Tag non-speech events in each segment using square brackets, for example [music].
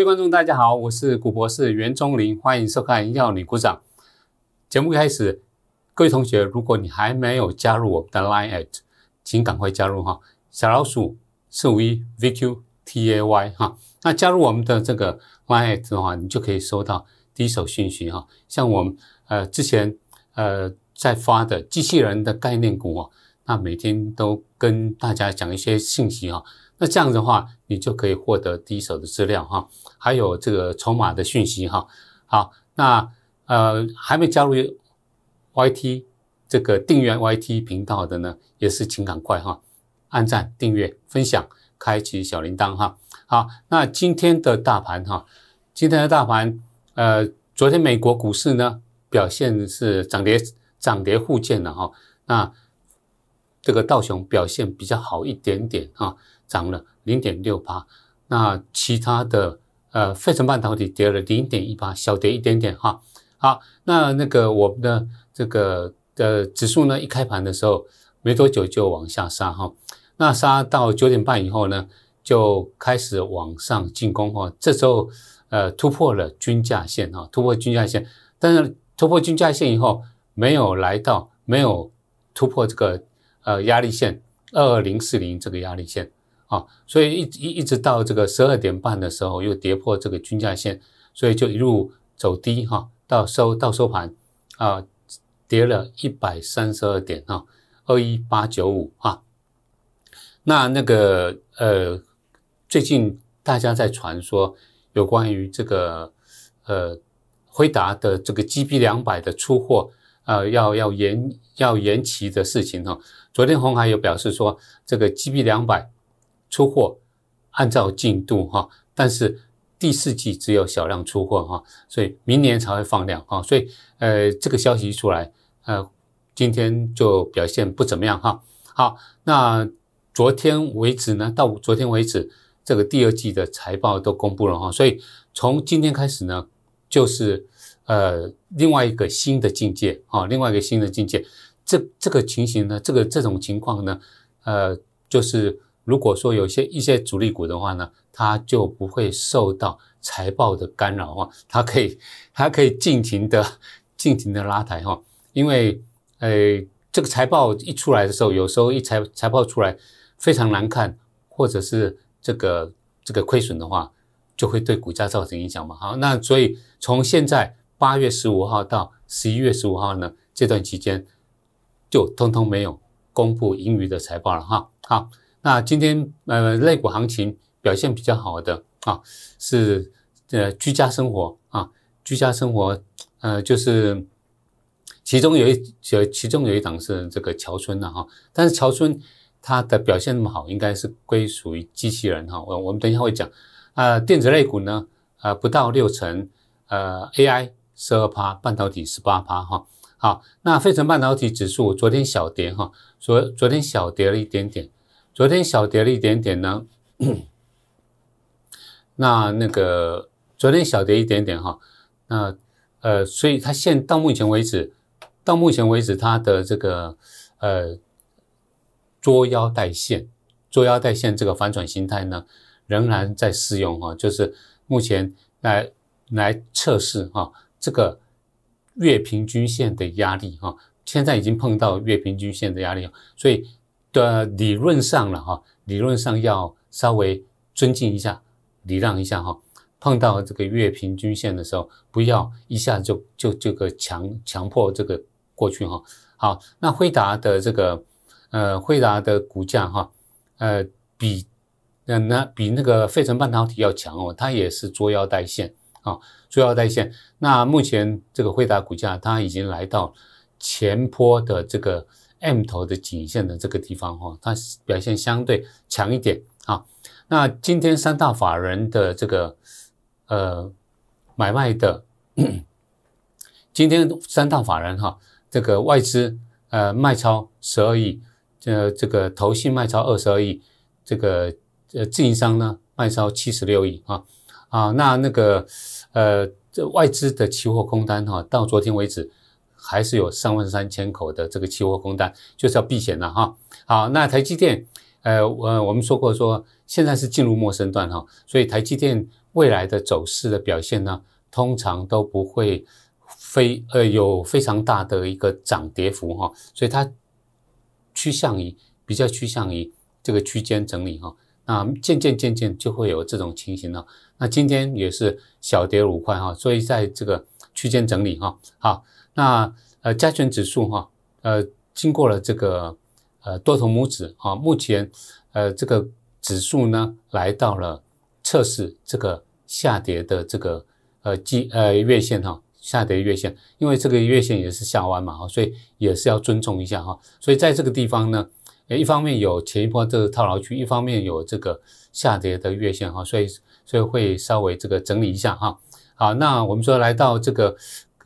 各位观众，大家好，我是古博士袁忠林，欢迎收看《要你鼓掌》节目开始。各位同学，如果你还没有加入我们的 Line at，请赶快加入哈。小老鼠是一 VQ T A Y 哈，那加入我们的这个 Line at 的话，你就可以收到第一手信息哈。像我们呃之前呃在发的机器人的概念股啊，那每天都跟大家讲一些信息哈。那这样的话，你就可以获得第一手的资料哈，还有这个筹码的讯息哈。好，那呃，还没加入 YT 这个订阅 YT 频道的呢，也是请赶快哈，按赞、订阅、分享、开启小铃铛哈。好，那今天的大盘哈，今天的大盘，呃，昨天美国股市呢表现是涨跌涨跌互见的哈。那这个道琼表现比较好一点点哈。涨了零点六八，那其他的呃，费城半导体跌了零点一八，小跌一点点哈。好，那那个我们的这个呃指数呢，一开盘的时候没多久就往下杀哈，那杀到九点半以后呢，就开始往上进攻哈。这时候呃突破了均价线哈，突破均价线，但是突破均价线以后没有来到没有突破这个呃压力线二二零四零这个压力线。啊，所以一一一直到这个十二点半的时候，又跌破这个均价线，所以就一路走低哈，到收到收盘啊，跌了一百三十二点啊，二一八九五啊。那那个呃，最近大家在传说有关于这个呃辉达的这个 G B 两百的出货呃要要延要延期的事情啊。昨天红海有表示说这个 G B 两百。出货按照进度哈，但是第四季只有小量出货哈，所以明年才会放量哈，所以呃这个消息一出来，呃今天就表现不怎么样哈。好，那昨天为止呢，到昨天为止这个第二季的财报都公布了哈，所以从今天开始呢，就是呃另外一个新的境界啊，另外一个新的境界，这这个情形呢，这个这种情况呢，呃就是。如果说有些一些主力股的话呢，它就不会受到财报的干扰哈，它可以它可以尽情的 [laughs] 尽情的拉抬哈，因为呃这个财报一出来的时候，有时候一财财报出来非常难看，或者是这个这个亏损的话，就会对股价造成影响嘛好，那所以从现在八月十五号到十一月十五号呢，这段期间就通通没有公布盈余的财报了哈。好。那今天呃，类股行情表现比较好的啊，是呃，居家生活啊，居家生活呃，就是其中有一呃，其中有一档是这个乔村的哈，但是乔村它的表现那么好，应该是归属于机器人哈。我我们等一下会讲啊，电子类股呢，呃，不到六成，呃，AI 十二趴，半导体十八趴哈。好，那费城半导体指数昨天小跌哈，昨昨天小跌了一点点。昨天小跌了一点点呢，[clears throat] 那那个昨天小跌一点点哈，那呃，所以它现到目前为止，到目前为止它的这个呃捉腰带线，捉腰带线这个反转形态呢，仍然在适用哈，就是目前来来测试哈这个月平均线的压力哈，现在已经碰到月平均线的压力了，所以。的理论上了哈，理论上要稍微尊敬一下、礼让一下哈。碰到这个月平均线的时候，不要一下子就就这个强强迫这个过去哈。好，那辉达的这个呃辉达的股价哈，呃比那那比那个费城半导体要强哦，它也是捉妖带线啊，捉妖带线。那目前这个辉达股价它已经来到前坡的这个。M 头的颈线的这个地方哈，它表现相对强一点啊。那今天三大法人的这个呃买卖的，今天三大法人哈，这个外资呃卖超十二亿，这这个投信卖超二十二亿，这个呃自营商呢卖超七十六亿啊啊。那那个呃这外资的期货空单哈，到昨天为止。还是有三万三千口的这个期货空单，就是要避险了哈。好，那台积电，呃，我我们说过说现在是进入陌生段哈，所以台积电未来的走势的表现呢，通常都不会非呃有非常大的一个涨跌幅哈，所以它趋向于比较趋向于这个区间整理哈。那渐渐渐渐就会有这种情形了。那今天也是小跌五块哈，所以在这个。区间整理哈，好，那呃加权指数哈，呃经过了这个呃多头拇指啊，目前呃这个指数呢来到了测试这个下跌的这个呃季呃月线哈，下跌月线，因为这个月线也是下弯嘛，所以也是要尊重一下哈，所以在这个地方呢，一方面有前一波这个套牢区，一方面有这个下跌的月线哈，所以所以会稍微这个整理一下哈。好，那我们说来到这个，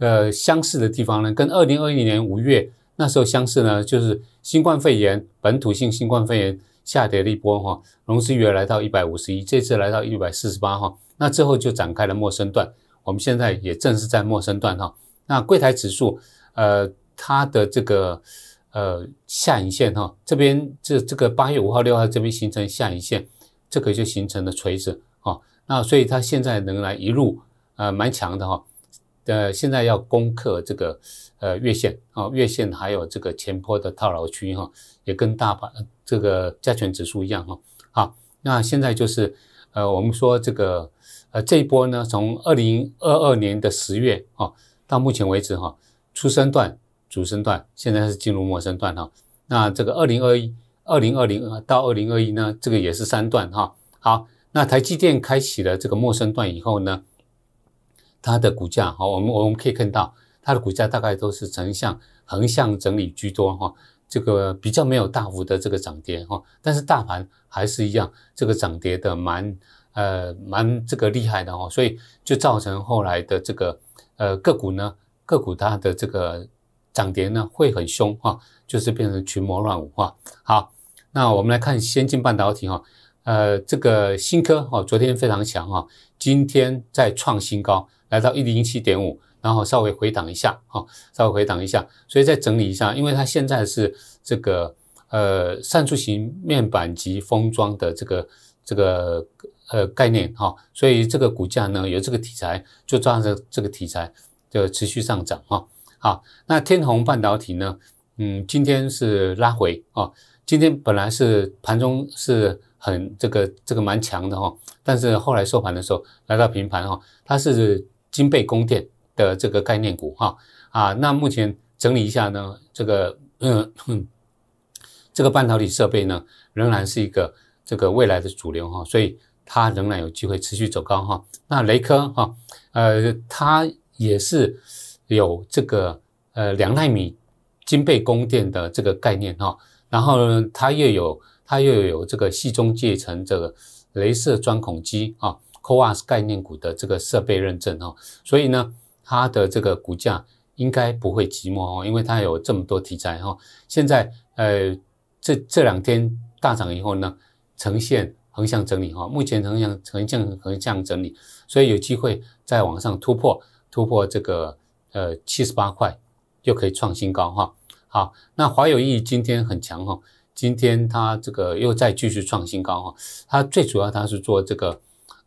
呃，相似的地方呢，跟二零二一年五月那时候相似呢，就是新冠肺炎本土性新冠肺炎下跌了一波哈，融资余额来到一百五十一，这次来到一百四十八哈，那之后就展开了陌生段，我们现在也正是在陌生段哈。那柜台指数，呃，它的这个呃下影线哈，这边这这个八月五号六号这边形成下影线，这个就形成了垂直啊，那所以它现在能来一路。呃，蛮强的哈，呃，现在要攻克这个呃月线哦，月线还有这个前坡的套牢区哈，也跟大盘这个加权指数一样哈。好，那现在就是呃，我们说这个呃这一波呢，从二零二二年的十月哦，到目前为止哈，初升段、主升段，现在是进入陌生段哈。那这个二零二一、二零二零到二零二一呢，这个也是三段哈。好，那台积电开启了这个陌生段以后呢？它的股价哈，我们我们可以看到，它的股价大概都是呈向横向整理居多哈，这个比较没有大幅的这个涨跌哈，但是大盘还是一样，这个涨跌的蛮呃蛮这个厉害的哈，所以就造成后来的这个呃个股呢个股它的这个涨跌呢会很凶哈，就是变成群魔乱舞哈。好，那我们来看先进半导体哈，呃，这个新科哈昨天非常强哈，今天在创新高。来到一零七点五，然后稍微回档一下啊，稍微回档一下，所以再整理一下，因为它现在是这个呃扇出型面板及封装的这个这个呃概念哈，所以这个股价呢有这个题材，就抓着这个题材就持续上涨哈。好，那天弘半导体呢，嗯，今天是拉回啊，今天本来是盘中是很这个这个蛮强的哈，但是后来收盘的时候来到平盘哈，它是。金贝供电的这个概念股哈啊，那目前整理一下呢，这个嗯，这个半导体设备呢仍然是一个这个未来的主流哈，所以它仍然有机会持续走高哈。那雷科哈呃，它也是有这个呃两纳米金贝供电的这个概念哈，然后呢，它又有它又有这个细中介层这个镭射钻孔机啊。科沃斯概念股的这个设备认证哈，所以呢，它的这个股价应该不会寂寞哦，因为它有这么多题材哈。现在呃，这这两天大涨以后呢，呈现横向整理哈，目前横向横向横向整理，所以有机会再往上突破，突破这个呃七十八块又可以创新高哈。好，那华友益今天很强哈，今天它这个又再继续创新高哈，它最主要它是做这个。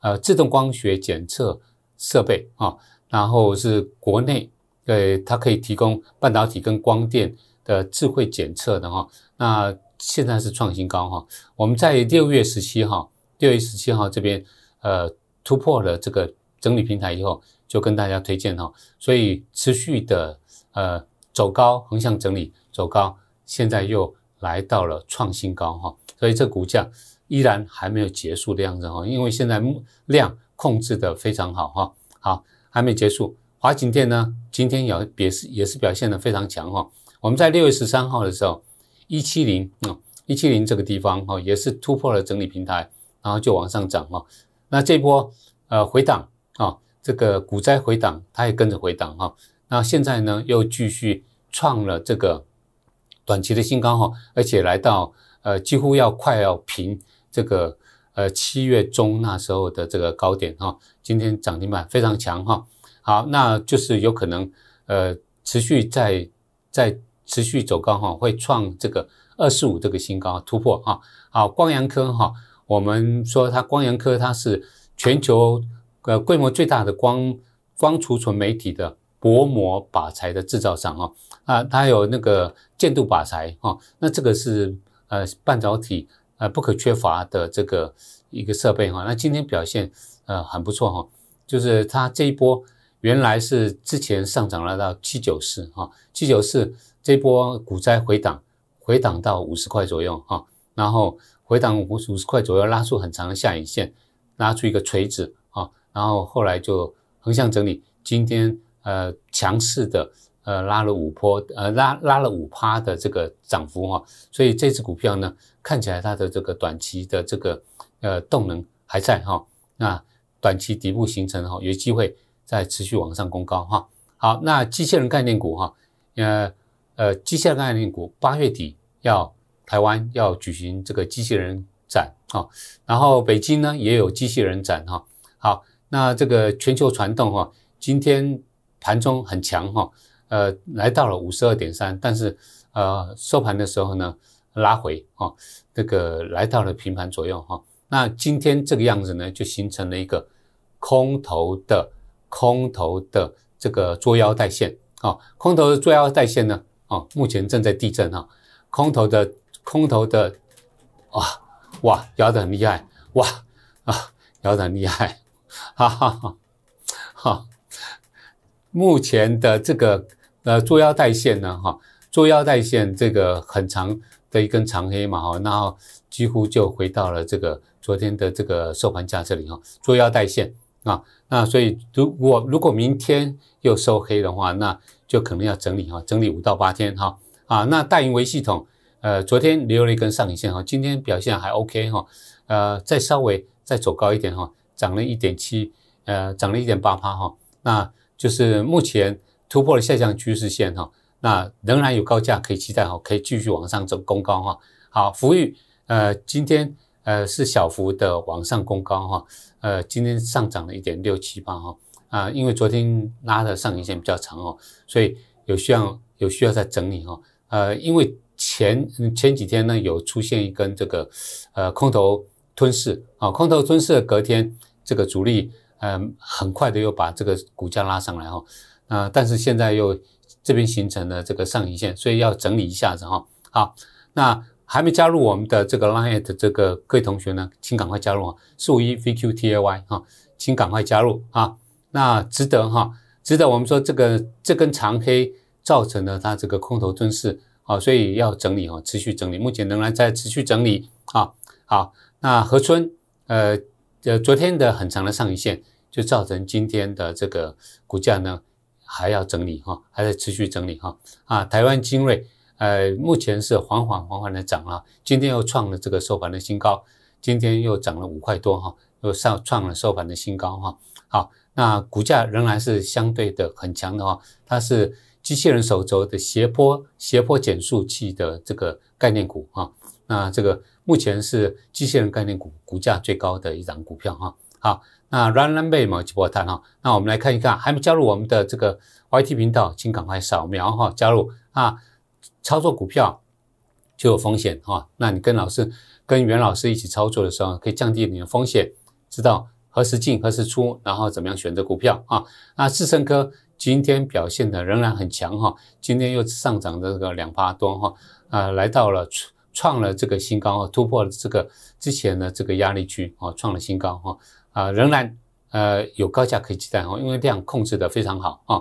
呃，自动光学检测设备啊，然后是国内，呃，它可以提供半导体跟光电的智慧检测的哈。那现在是创新高哈。我们在六月十七号，六月十七号这边呃突破了这个整理平台以后，就跟大家推荐哈。所以持续的呃走高，横向整理走高，现在又来到了创新高哈。所以这股价。依然还没有结束的样子哈，因为现在量控制的非常好哈，好，还没结束。华景店呢，今天也也是也是表现的非常强哈。我们在六月十三号的时候，一七零啊，一七零这个地方哈，也是突破了整理平台，然后就往上涨哈。那这波呃回档啊，这个股灾回档它也跟着回档哈。那现在呢又继续创了这个短期的新高哈，而且来到呃几乎要快要平。这个呃七月中那时候的这个高点哈，今天涨停板非常强哈，好，那就是有可能呃持续在在持续走高哈，会创这个二四五这个新高突破哈。好，光阳科哈，我们说它光阳科它是全球呃规模最大的光光储存媒体的薄膜靶材的制造商哈，啊，它有那个建度靶材哈，那这个是呃半导体。呃，不可缺乏的这个一个设备哈，那今天表现呃很不错哈，就是它这一波原来是之前上涨了到七九四哈，七九四这波股灾回档，回档到五十块左右哈，然后回档五五十块左右拉出很长的下影线，拉出一个锤子啊，然后后来就横向整理，今天呃强势的呃拉了五波呃拉拉了五趴的这个涨幅哈，所以这只股票呢。看起来它的这个短期的这个呃动能还在哈，那短期底部形成哈，有机会再持续往上攻高哈。好，那机器人概念股哈，呃呃，机器人概念股八月底要台湾要举行这个机器人展哈，然后北京呢也有机器人展哈。好，那这个全球传动哈，今天盘中很强哈，呃，来到了五十二点三，但是呃收盘的时候呢？拉回啊，这个来到了平盘左右哈。那今天这个样子呢，就形成了一个空头的空头的这个捉妖带线啊。空头的捉妖带线呢啊，目前正在地震啊。空头的空头的啊，哇，摇得很厉害哇啊，摇得很厉害，哈哈哈。哈，目前的这个呃捉妖带线呢哈，捉妖带线这个很长。的一根长黑嘛哈，然后几乎就回到了这个昨天的这个收盘价这里哈，捉腰带线啊，那所以如我如果明天又收黑的话，那就可能要整理哈，整理五到八天哈啊，那大盈维系统呃，昨天留了一根上影线哈，今天表现还 OK 哈，呃，再稍微再走高一点哈，涨了一点七呃，涨了一点八趴哈，那就是目前突破了下降趋势线哈。那仍然有高价可以期待哈，可以继续往上走攻高哈。好，福裕，呃，今天呃是小幅的往上攻高哈，呃，今天上涨了一点六七八哈啊，因为昨天拉的上影线比较长哦，所以有需要有需要再整理哈。呃，因为前前几天呢有出现一根这个呃空头吞噬啊，空头吞噬隔天这个主力嗯很快的又把这个股价拉上来哈，啊，但是现在又。这边形成了这个上影线，所以要整理一下子哈。好，那还没加入我们的这个 Line 的这个各位同学呢，请赶快加入啊，数一 VQTY 哈，请赶快加入啊。那值得哈，值得我们说这个这根长黑造成了它这个空头吞噬啊，所以要整理啊，持续整理，目前仍然在持续整理啊。好，那河春呃呃昨天的很长的上影线，就造成今天的这个股价呢。还要整理哈，还在持续整理哈啊！台湾精锐，呃，目前是缓缓缓缓的涨啊，今天又创了这个收盘的新高，今天又涨了五块多哈，又上创了收盘的新高哈。好，那股价仍然是相对的很强的哈，它是机器人手轴的斜坡斜坡减速器的这个概念股哈。那这个目前是机器人概念股股价最高的一张股票哈。好。那 Run Run Bay 波探哈，那我们来看一看，还没加入我们的这个 YT 频道，请赶快扫描哈，加入啊。操作股票就有风险哈，那你跟老师、跟袁老师一起操作的时候，可以降低你的风险，知道何时进、何时出，然后怎么样选择股票啊。那四胜科今天表现的仍然很强哈，今天又上涨这个两发多哈，啊，来到了创了这个新高，突破了这个之前的这个压力区啊，创了新高啊。啊，仍然呃有高价可以期待哈，因为量控制的非常好啊。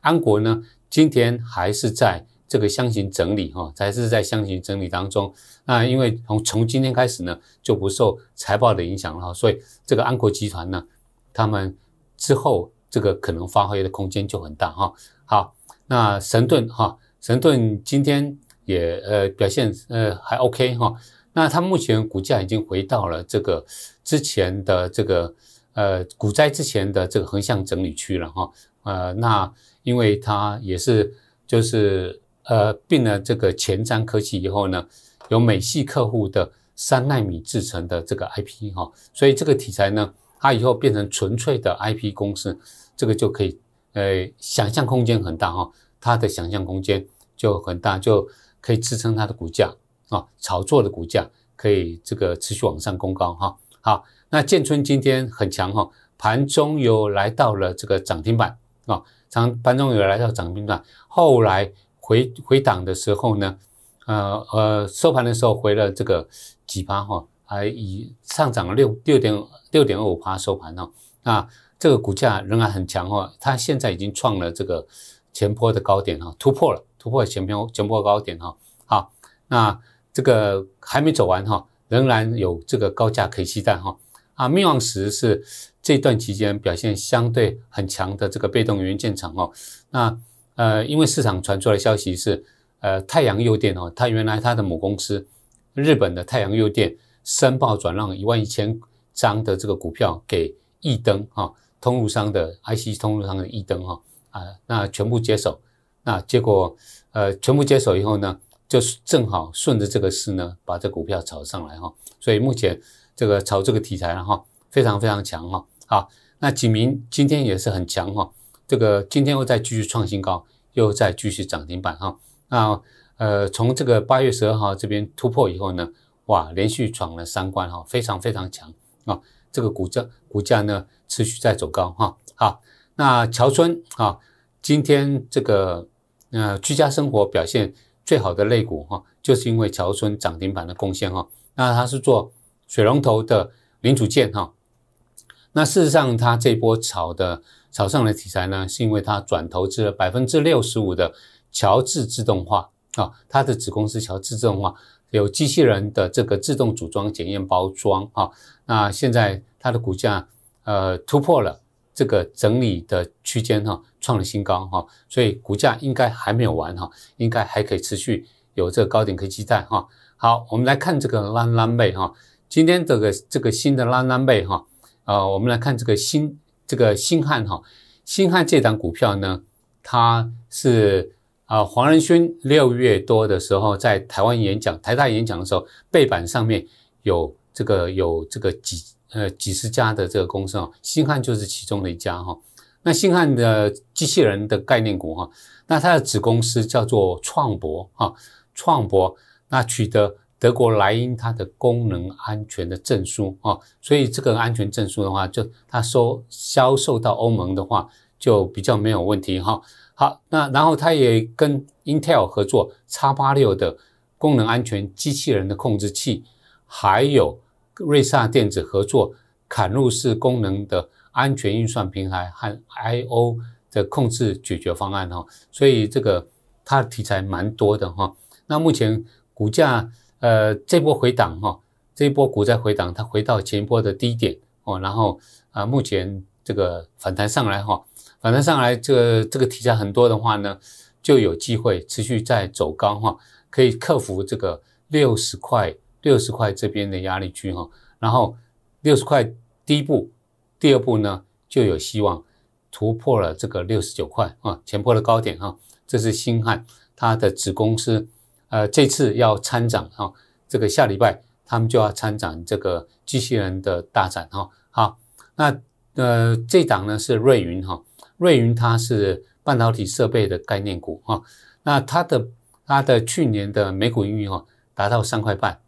安国呢，今天还是在这个箱型整理哈，还是在箱型整理当中。那因为从从今天开始呢，就不受财报的影响了，所以这个安国集团呢，他们之后这个可能发挥的空间就很大哈。好，那神盾哈，神盾今天也呃表现呃还 OK 哈。那它目前股价已经回到了这个之前的这个呃股灾之前的这个横向整理区了哈呃那因为它也是就是呃并了这个前瞻科技以后呢有美系客户的三纳米制成的这个 IP 哈所以这个题材呢它以后变成纯粹的 IP 公司这个就可以呃想象空间很大哈它的想象空间就很大就可以支撑它的股价。啊，炒作的股价可以这个持续往上攻高哈。好，那建春今天很强哈，盘中有来到了这个涨停板啊，长盘中有来到涨停板，后来回回档的时候呢，呃呃，收盘的时候回了这个几趴哈，还以上涨了六六点六点二五趴收盘了。那这个股价仍然很强哈，它现在已经创了这个前波的高点哈，突破了突破前波前波高点哈。好，那。这个还没走完哈，仍然有这个高价可以期待哈。啊，灭亡石是这段期间表现相对很强的这个被动元件厂哦。那呃，因为市场传出的消息是，呃，太阳诱电哦，它原来它的母公司日本的太阳诱电申报转让一万一千张的这个股票给易登哦，通路商的 IC 通路商的易登哦、啊，那全部接手。那结果呃，全部接手以后呢？就正好顺着这个势呢，把这股票炒上来哈，所以目前这个炒这个题材了哈，非常非常强哈。好，那景明今天也是很强哈，这个今天又在继续创新高，又在继续涨停板哈。那呃，从这个八月十二号这边突破以后呢，哇，连续闯了三关哈，非常非常强啊。这个股价股价呢持续在走高哈。好，那乔村啊，今天这个呃居家生活表现。最好的类股哈，就是因为乔村涨停板的贡献哈。那它是做水龙头的零组件哈。那事实上，它这波炒的炒上的题材呢，是因为它转投资了百分之六十五的乔治自动化啊。它的子公司乔治自动化有机器人的这个自动组装、检验、包装啊。那现在它的股价呃突破了。这个整理的区间哈，创了新高哈，所以股价应该还没有完哈，应该还可以持续有这个高点以期待哈。好，我们来看这个蓝蓝妹哈，今天这个这个新的蓝蓝妹哈，呃，我们来看这个新这个新汉哈，新汉这档股票呢，它是啊黄仁勋六月多的时候在台湾演讲，台大演讲的时候背板上面有这个有这个几。呃，几十家的这个公司啊，新汉就是其中的一家哈。那新汉的机器人的概念股哈，那它的子公司叫做创博哈，创博那取得德国莱茵它的功能安全的证书哦，所以这个安全证书的话，就它说销售到欧盟的话就比较没有问题哈。好，那然后它也跟 Intel 合作，叉八六的功能安全机器人的控制器，还有。瑞萨电子合作砍入式功能的安全运算平台和 I/O 的控制解决方案哈，所以这个它的题材蛮多的哈。那目前股价呃这波回档哈，这一波股在回档，它回到前一波的低点哦，然后啊目前这个反弹上来哈，反弹上来这这个题材很多的话呢，就有机会持续在走高哈，可以克服这个六十块。六十块这边的压力区哈，然后六十块第一步、第二步呢就有希望突破了这个六十九块啊，前破的高点哈，这是新汉它的子公司，呃，这次要参展哈，这个下礼拜他们就要参展这个机器人的大展哈。好，那呃，这档呢是瑞云哈，瑞云它是半导体设备的概念股哈，那它的它的去年的每股盈余哈达到三块半。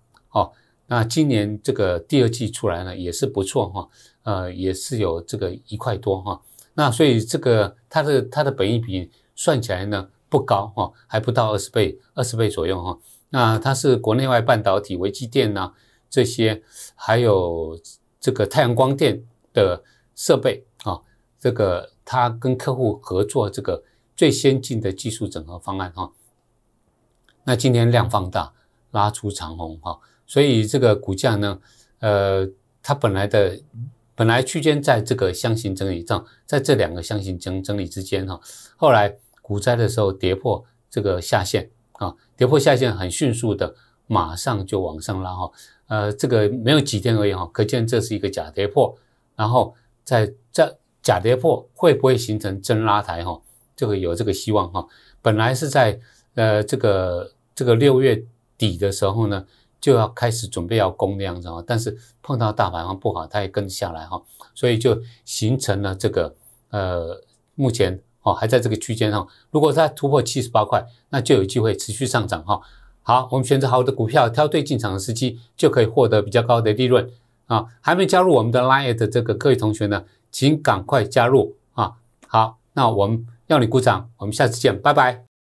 那今年这个第二季出来呢，也是不错哈，呃，也是有这个一块多哈。那所以这个它的它的本益比算起来呢不高哈，还不到二十倍，二十倍左右哈。那它是国内外半导体、微机电呢这些，还有这个太阳光电的设备啊，这个它跟客户合作这个最先进的技术整合方案哈。那今天量放大，拉出长虹哈。所以这个股价呢，呃，它本来的本来区间在这个箱型整理上，在这两个箱型整整理之间哈，后来股灾的时候跌破这个下限啊，跌破下限很迅速的，马上就往上拉哈，呃，这个没有几天而已哈，可见这是一个假跌破，然后在在假跌破会不会形成真拉抬哈，就个有这个希望哈，本来是在呃这个这个六月底的时候呢。就要开始准备要攻那样子哈，但是碰到大盘方不好，它也跟下来哈，所以就形成了这个呃目前哦还在这个区间上，如果它突破七十八块，那就有机会持续上涨哈。好，我们选择好的股票，挑对进场的时机，就可以获得比较高的利润啊。还没加入我们的 Line 的这个各位同学呢，请赶快加入啊。好，那我们要你鼓掌，我们下次见，拜拜。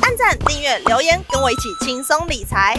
按赞、订阅、留言，跟我一起轻松理财。